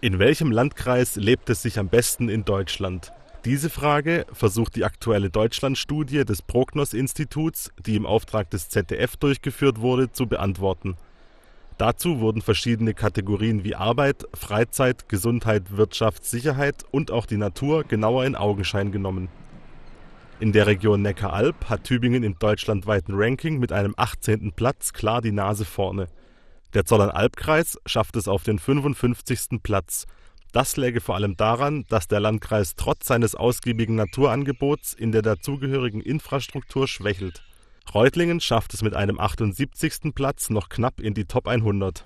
In welchem Landkreis lebt es sich am besten in Deutschland? Diese Frage versucht die aktuelle Deutschlandstudie des Prognos-Instituts, die im Auftrag des ZDF durchgeführt wurde, zu beantworten. Dazu wurden verschiedene Kategorien wie Arbeit, Freizeit, Gesundheit, Wirtschaft, Sicherheit und auch die Natur genauer in Augenschein genommen. In der Region Neckaralb hat Tübingen im deutschlandweiten Ranking mit einem 18. Platz klar die Nase vorne. Der Zollernalbkreis schafft es auf den 55. Platz. Das läge vor allem daran, dass der Landkreis trotz seines ausgiebigen Naturangebots in der dazugehörigen Infrastruktur schwächelt. Reutlingen schafft es mit einem 78. Platz noch knapp in die Top 100.